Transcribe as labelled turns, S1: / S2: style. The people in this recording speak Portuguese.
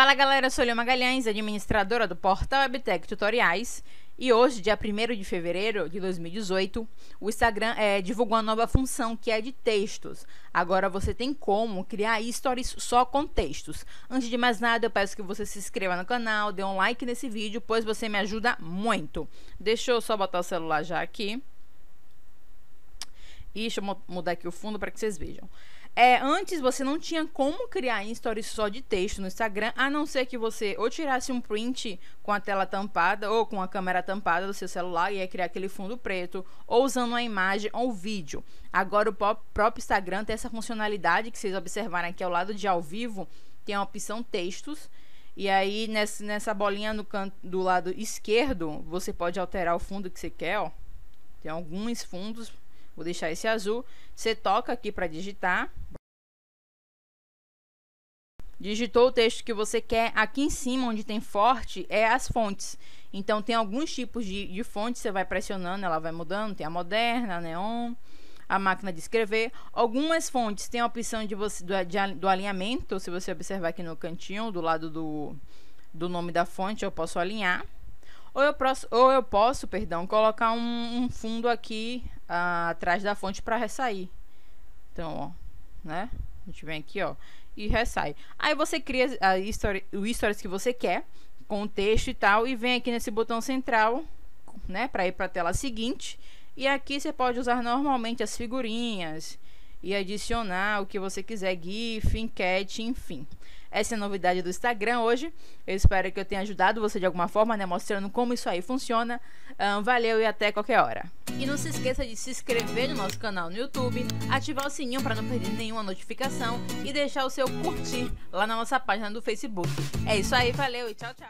S1: Fala galera, eu sou Leo Magalhães, administradora do portal Webtech Tutoriais. E hoje, dia 1 de fevereiro de 2018, o Instagram é, divulgou uma nova função que é de textos. Agora você tem como criar stories só com textos. Antes de mais nada, eu peço que você se inscreva no canal, dê um like nesse vídeo, pois você me ajuda muito. Deixa eu só botar o celular já aqui deixa eu mudar aqui o fundo para que vocês vejam. É, antes você não tinha como criar stories só de texto no Instagram, a não ser que você ou tirasse um print com a tela tampada ou com a câmera tampada do seu celular e ia criar aquele fundo preto, ou usando uma imagem ou um vídeo. Agora o próprio Instagram tem essa funcionalidade que vocês observaram aqui ao lado de ao vivo, tem a opção textos. E aí nessa bolinha no canto do lado esquerdo, você pode alterar o fundo que você quer, ó. Tem alguns fundos Vou deixar esse azul. Você toca aqui para digitar. Digitou o texto que você quer. Aqui em cima, onde tem forte, é as fontes. Então, tem alguns tipos de, de Você vai pressionando, ela vai mudando. Tem a moderna, a neon, a máquina de escrever. Algumas fontes têm a opção de você, do, de, do alinhamento. Se você observar aqui no cantinho, do lado do, do nome da fonte, eu posso alinhar. Ou eu, posso, ou eu posso, perdão, colocar um, um fundo aqui ah, atrás da fonte para ressair. Então, ó, né? A gente vem aqui, ó, e ressai. Aí você cria a história, o stories que você quer, com o texto e tal, e vem aqui nesse botão central, né, para ir para a tela seguinte. E aqui você pode usar normalmente as figurinhas, e adicionar o que você quiser, GIF, enquete, enfim. Essa é a novidade do Instagram hoje. Eu espero que eu tenha ajudado você de alguma forma, né? Mostrando como isso aí funciona. Um, valeu e até qualquer hora. E não se esqueça de se inscrever no nosso canal no YouTube, ativar o sininho para não perder nenhuma notificação e deixar o seu curtir lá na nossa página do Facebook. É isso aí, valeu e tchau, tchau.